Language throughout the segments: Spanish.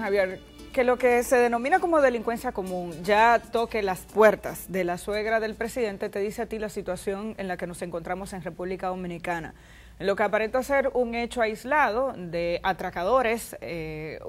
Javier, que lo que se denomina como delincuencia común ya toque las puertas de la suegra del presidente, te dice a ti la situación en la que nos encontramos en República Dominicana. Lo que aparenta ser un hecho aislado de atracadores, eh,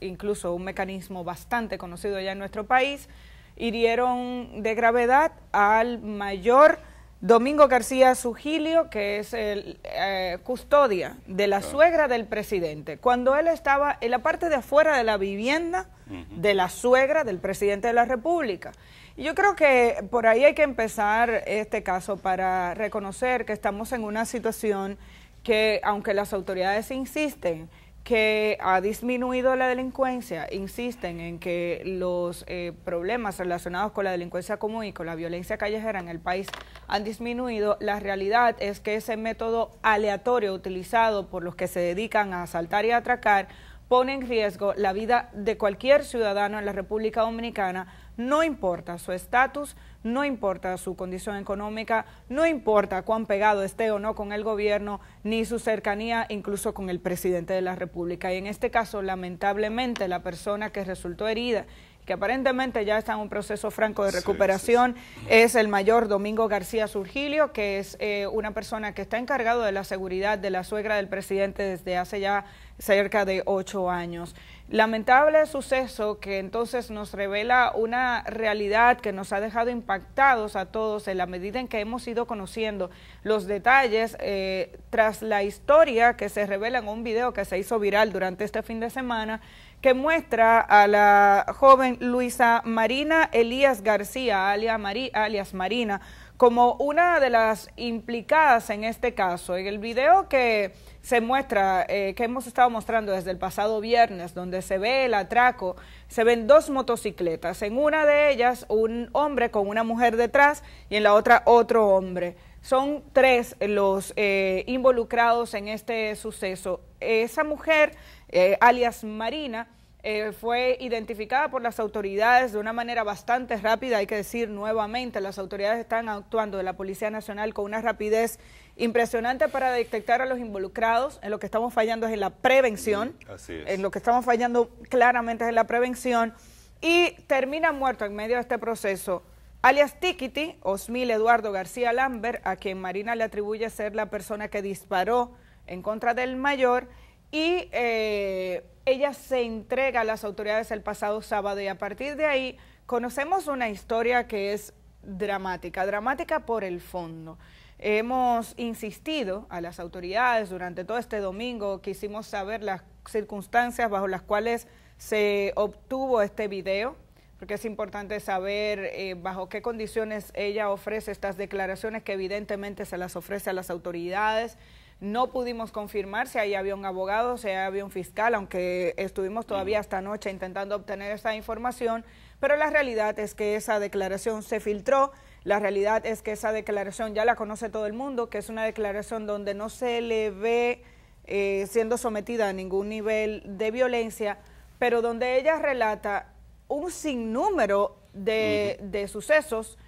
incluso un mecanismo bastante conocido ya en nuestro país, hirieron de gravedad al mayor Domingo García Sugilio, que es el, eh, custodia de la ah. suegra del presidente, cuando él estaba en la parte de afuera de la vivienda de la suegra del presidente de la República. Y yo creo que por ahí hay que empezar este caso para reconocer que estamos en una situación que, aunque las autoridades insisten, que ha disminuido la delincuencia, insisten en que los eh, problemas relacionados con la delincuencia común y con la violencia callejera en el país han disminuido, la realidad es que ese método aleatorio utilizado por los que se dedican a asaltar y atracar pone en riesgo la vida de cualquier ciudadano en la República Dominicana, no importa su estatus, no importa su condición económica, no importa cuán pegado esté o no con el gobierno, ni su cercanía incluso con el presidente de la República. Y en este caso, lamentablemente, la persona que resultó herida que aparentemente ya está en un proceso franco de recuperación, es el mayor Domingo García Surgilio, que es eh, una persona que está encargado de la seguridad de la suegra del presidente desde hace ya cerca de ocho años. Lamentable suceso que entonces nos revela una realidad que nos ha dejado impactados a todos en la medida en que hemos ido conociendo los detalles eh, tras la historia que se revela en un video que se hizo viral durante este fin de semana que muestra a la joven Luisa Marina Elías García, alias, alias Marina, como una de las implicadas en este caso. En el video que se muestra, eh, que hemos estado mostrando desde el pasado viernes, donde se ve el atraco, se ven dos motocicletas. En una de ellas un hombre con una mujer detrás y en la otra otro hombre. Son tres los eh, involucrados en este suceso. Esa mujer, eh, alias Marina, eh, fue identificada por las autoridades de una manera bastante rápida, hay que decir nuevamente, las autoridades están actuando de la Policía Nacional con una rapidez impresionante para detectar a los involucrados. En lo que estamos fallando es en la prevención. Así es. En lo que estamos fallando claramente es en la prevención. Y termina muerto en medio de este proceso. Alias Tikiti, Osmil Eduardo García Lambert, a quien Marina le atribuye ser la persona que disparó en contra del mayor, y eh, ella se entrega a las autoridades el pasado sábado y a partir de ahí conocemos una historia que es dramática, dramática por el fondo. Hemos insistido a las autoridades durante todo este domingo, quisimos saber las circunstancias bajo las cuales se obtuvo este video, porque es importante saber eh, bajo qué condiciones ella ofrece estas declaraciones que evidentemente se las ofrece a las autoridades. No pudimos confirmar si ahí había un abogado, si había un fiscal, aunque estuvimos todavía esta mm. noche intentando obtener esa información, pero la realidad es que esa declaración se filtró. La realidad es que esa declaración ya la conoce todo el mundo, que es una declaración donde no se le ve eh, siendo sometida a ningún nivel de violencia, pero donde ella relata un sinnúmero de sucesos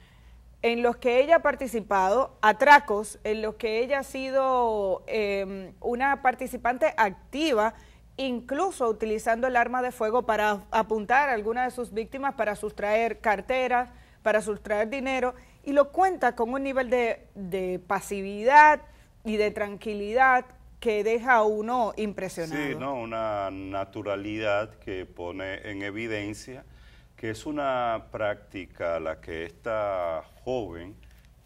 en los que ella ha participado, atracos, en los que ella ha sido em, una participante activa, incluso utilizando el arma de fuego para apuntar a alguna de sus víctimas para sustraer carteras, para sustraer dinero, y lo cuenta con un nivel de, pasividad y de tranquilidad que deja a uno impresionado. Sí, no, una naturalidad que pone en evidencia que es una práctica a la que esta joven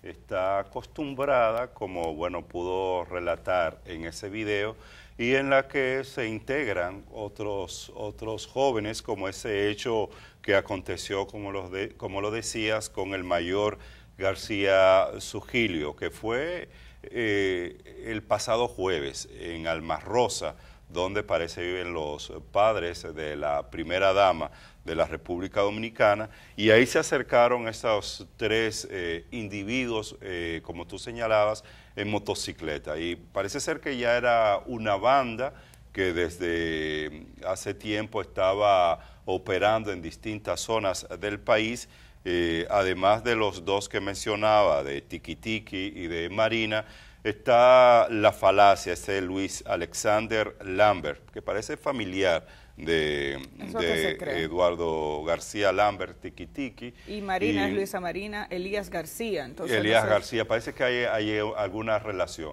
está acostumbrada, como bueno pudo relatar en ese video, y en la que se integran otros, otros jóvenes, como ese hecho que aconteció, como lo, decías, con el mayor García Sugilio, que fue eh, el pasado jueves en Almarrosa, donde parece viven los padres de la primera dama de la República Dominicana, y ahí se acercaron estos tres eh, individuos, eh, como tú señalabas, en motocicleta. Y parece ser que ya era una banda que desde mm, hace tiempo estaba operando en distintas zonas del país, eh, además de los dos que mencionaba, de Tikitiki y de Marina, está la falacia, ese Luis Alexander Lambert, que parece familiar de, Eduardo García Lambert, Tiki Tiki. Y Marina, es Luisa Marina, Elías García. Entonces, Elías García, parece que hay, alguna relación.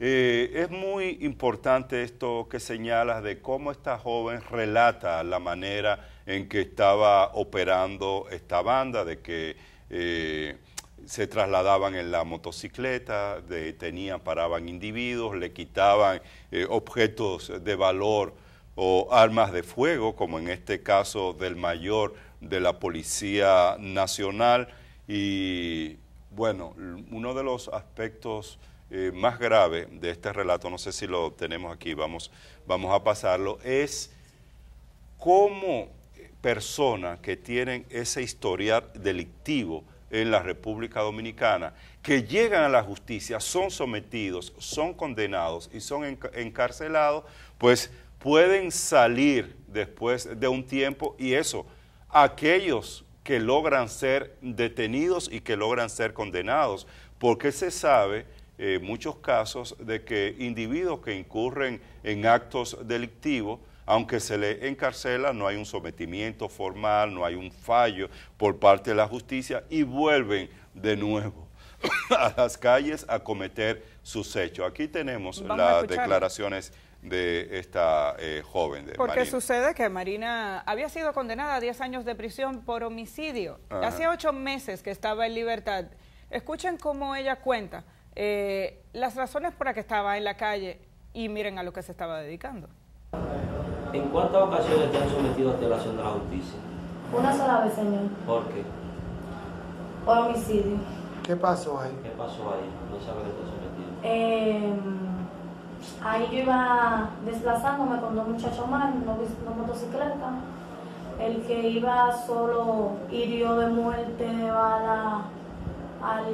Eh, es muy importante esto que señalas de cómo esta joven relata la manera en que estaba operando esta banda, de que... Eh, se trasladaban en la motocicleta, detenían, paraban individuos, le quitaban eh, objetos de valor o armas de fuego, como en este caso del mayor de la Policía Nacional. Y bueno, uno de los aspectos eh, más graves de este relato, no sé si lo tenemos aquí, vamos, vamos a pasarlo, es cómo eh, personas que tienen ese historial delictivo, en la República Dominicana, que llegan a la justicia, son sometidos, son condenados y son encarcelados, pues pueden salir después de un tiempo y eso, aquellos que logran ser detenidos y que logran ser condenados, porque se sabe en eh, muchos casos de que individuos que incurren en actos delictivos, aunque se le encarcela, no hay un sometimiento formal, no hay un fallo por parte de la justicia y vuelven de nuevo a las calles a cometer sus hechos. Aquí tenemos las declaraciones de esta eh, joven. De Porque sucede que Marina había sido condenada a 10 años de prisión por homicidio. Hacía Hace ocho meses que estaba en libertad. Escuchen cómo ella cuenta eh, las razones por las que estaba en la calle y miren a lo que se estaba dedicando. ¿en cuántas ocasiones te han sometido a violación de la justicia? Una sola vez, señor. ¿Por qué? Por homicidio. ¿Qué pasó ahí? ¿Qué pasó ahí? No sabes que te sometido? Eh, ahí yo iba desplazándome con dos muchachos más, no, no motocicleta. El que iba solo hirió de muerte de bala al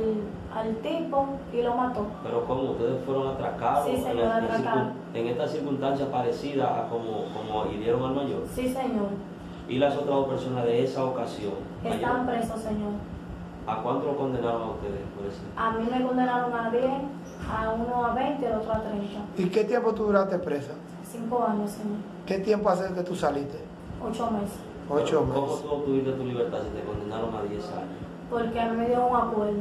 al tipo y lo mató. Pero como ustedes fueron atracados, sí, señor, en, atracados. en, esta circunstancia parecida a como, como hirieron al mayor. Sí, señor. Y las otras dos personas de esa ocasión. Están presos, señor. ¿A cuánto lo condenaron a ustedes por eso? A mí me condenaron a 10, a uno a 20 y al otro a 30. ¿Y qué tiempo tú duraste presa? Cinco años, señor. ¿Qué tiempo hace que tú saliste? Ocho meses. Ocho meses. ¿Cómo tú obtuviste tu libertad si te condenaron a 10 años? Porque a mí me dio un acuerdo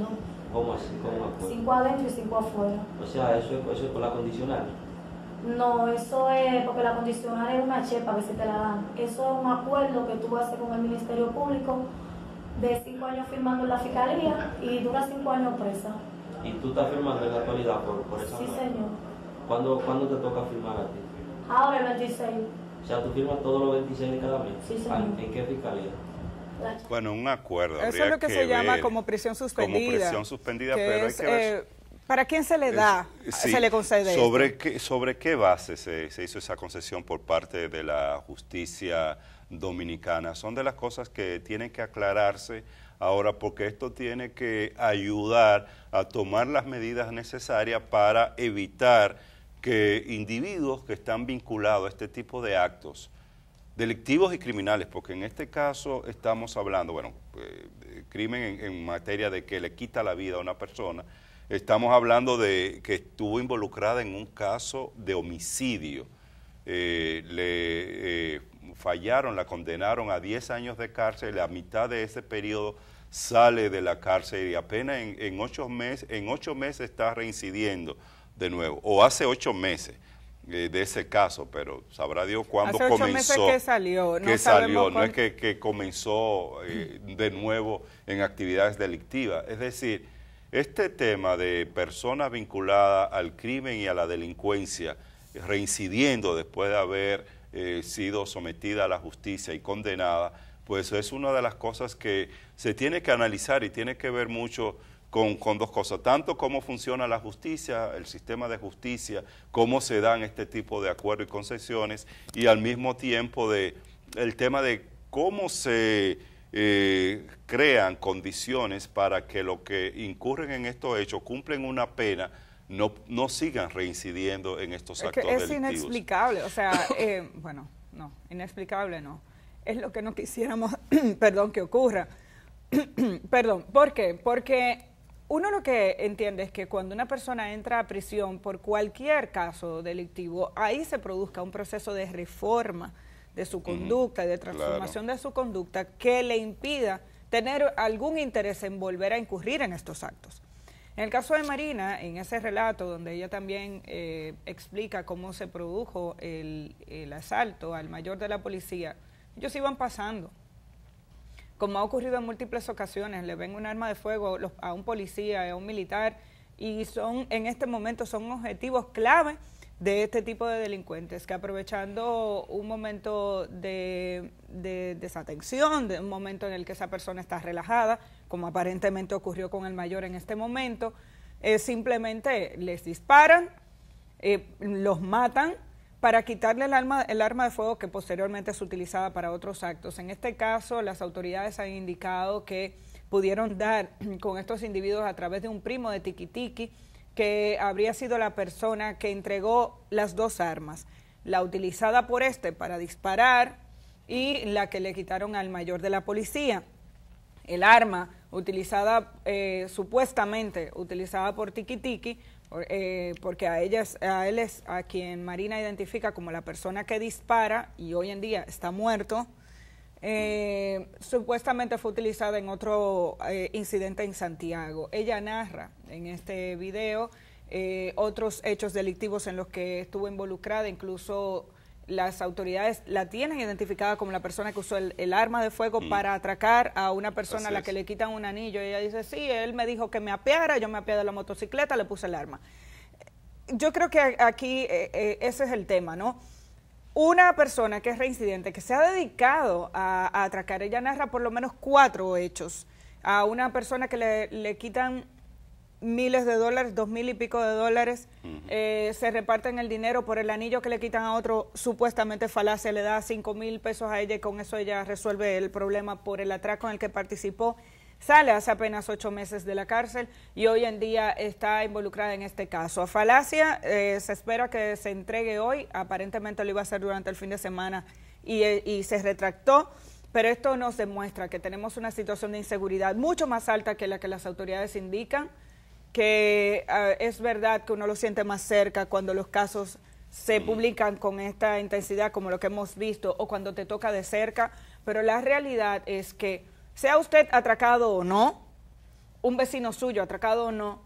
¿Cómo así? ¿Cómo Cinco adentro y cinco afuera. O sea, eso es, por la condicional. No, eso es porque la condicional es una chepa que se te la dan. Eso es un acuerdo que tú haces con el Ministerio Público de cinco años firmando en la fiscalía y dura cinco años presa. ¿Y tú estás firmando en la actualidad por, por esa Sí, señor. ¿Cuándo, ¿Cuándo, te toca firmar a ti? Ahora el 26. O sea, tú firmas todos los 26 de cada mes. Sí, ah, señor. ¿En qué fiscalía? Bueno, un acuerdo. Eso es lo que, se llama como prisión suspendida. Como prisión suspendida, pero hay que ver... Eh, ¿Para quién se le da, se le concede? ¿Sobre, Qué, sobre qué base se hizo esa concesión por parte de la justicia dominicana? Son de las cosas que tienen que aclararse ahora porque esto tiene que ayudar a tomar las medidas necesarias para evitar que individuos que están vinculados a este tipo de actos delictivos y criminales, porque en este caso estamos hablando, bueno, eh, crimen en, materia de que le quita la vida a una persona, estamos hablando de que estuvo involucrada en un caso de homicidio. Eh, le eh, fallaron, la condenaron a 10 años de cárcel, la mitad de ese periodo sale de la cárcel y apenas en, en ocho meses, en ocho meses está reincidiendo de nuevo, o hace ocho meses eh, de ese caso, pero sabrá Dios cuándo Hace comenzó. Meses que salió, no, que salió. es que, comenzó eh, de nuevo en actividades delictivas. Es decir, este tema de personas vinculadas al crimen y a la delincuencia, reincidiendo después de haber eh, sido sometida a la justicia y condenada, pues es una de las cosas que se tiene que analizar y tiene que ver mucho con, con, dos cosas, tanto cómo funciona la justicia, el sistema de justicia, cómo se dan este tipo de acuerdos y concesiones, y al mismo tiempo de el tema de cómo se eh, crean condiciones para que los que incurren en estos hechos cumplen una pena, no, no sigan reincidiendo en estos es Es inexplicable, o sea, eh, bueno, no, inexplicable no. Es lo que no quisiéramos, perdón, que ocurra. perdón, ¿por qué? Porque uno lo que entiende es que cuando una persona entra a prisión por cualquier caso delictivo, ahí se produzca un proceso de reforma de su conducta, de transformación de su conducta, que le impida tener algún interés en volver a incurrir en estos actos. En el caso de Marina, en ese relato donde ella también eh, explica cómo se produjo el asalto al mayor de la policía, ellos iban pasando como ha ocurrido en múltiples ocasiones, le ven un arma de fuego a un policía, a un militar, y son en este momento son objetivos clave de este tipo de delincuentes que aprovechando un momento de, desatención, de un momento en el que esa persona está relajada, como aparentemente ocurrió con el mayor en este momento, eh, simplemente les disparan, eh, los matan para quitarle el arma, el arma de fuego que posteriormente es utilizada para otros actos. En este caso, las autoridades han indicado que pudieron dar con estos individuos a través de un primo de Tikitiki, que habría sido la persona que entregó las dos armas, la utilizada por este para disparar y la que le quitaron al mayor de la policía. El arma utilizada, eh, supuestamente utilizada por Tikitiki, eh, porque a, ellas, a él es a quien Marina identifica como la persona que dispara y hoy en día está muerto, eh, supuestamente fue utilizada en otro eh, incidente en Santiago. Ella narra en este video otros hechos delictivos en los que estuvo involucrada, incluso las autoridades la tienen identificada como la persona que usó el, arma de fuego mm. para atracar a una persona a la que le quitan un anillo. ella dice, sí, él me dijo que me apeara, yo me apeé de la motocicleta, le puse el arma. Yo creo que aquí eh, eh, ese es el tema, ¿no? Una persona que es reincidente, que se ha dedicado a, a atracar, ella narra por lo menos cuatro hechos. A una persona que le, le quitan miles de dólares, dos mil y pico de dólares, eh, se reparten el dinero por el anillo que le quitan a otro, supuestamente falacia, le da cinco mil pesos a ella y con eso ella resuelve el problema por el atraco en el que participó. Sale hace apenas ocho meses de la cárcel y hoy en día está involucrada en este caso. A falacia eh, se espera que se entregue hoy, aparentemente lo iba a hacer durante el fin de semana eh, y se retractó. Pero esto nos demuestra que tenemos una situación de inseguridad mucho más alta que la que las autoridades indican, que ah, es verdad que uno lo siente más cerca cuando los casos se publican con esta intensidad como lo que hemos visto o cuando te toca de cerca, pero la realidad es que sea usted atracado o no, un vecino suyo atracado o no,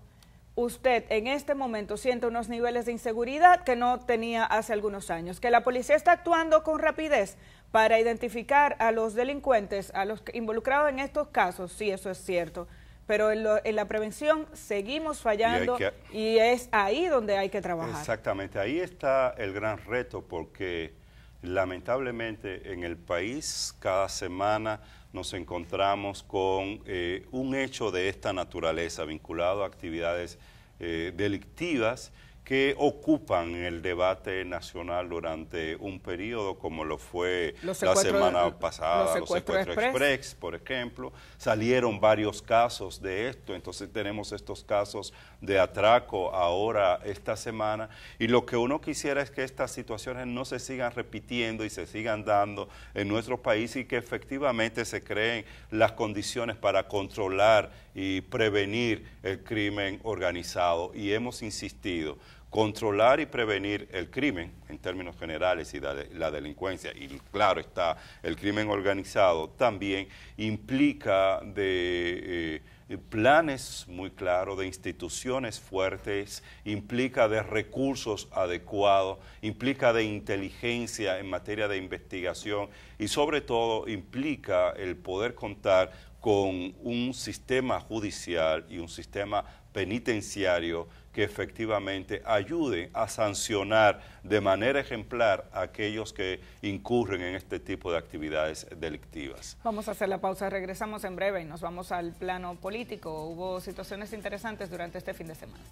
usted en este momento siente unos niveles de inseguridad que no tenía hace algunos años, que la policía está actuando con rapidez para identificar a los delincuentes, a los involucrados en estos casos, sí, eso es cierto pero en, la prevención seguimos fallando y, es ahí donde hay que trabajar. Exactamente, ahí está el gran reto porque lamentablemente en el país cada semana nos encontramos con eh, un hecho de esta naturaleza vinculado a actividades eh, delictivas que ocupan el debate nacional durante un periodo como lo fue la semana pasada, los secuestros, express. express. por ejemplo, salieron varios casos de esto, entonces tenemos estos casos de atraco ahora esta semana y lo que uno quisiera es que estas situaciones no se sigan repitiendo y se sigan dando en nuestro país y que efectivamente se creen las condiciones para controlar y prevenir el crimen organizado y hemos insistido controlar y prevenir el crimen en términos generales y la, delincuencia, y claro está, el crimen organizado también implica de eh, planes muy claros, de instituciones fuertes, implica de recursos adecuados, implica de inteligencia en materia de investigación y sobre todo implica el poder contar con un sistema judicial y un sistema penitenciario que efectivamente ayude a sancionar de manera ejemplar a aquellos que incurren en este tipo de actividades delictivas. Vamos a hacer la pausa, regresamos en breve y nos vamos al plano político. Hubo situaciones interesantes durante este fin de semana.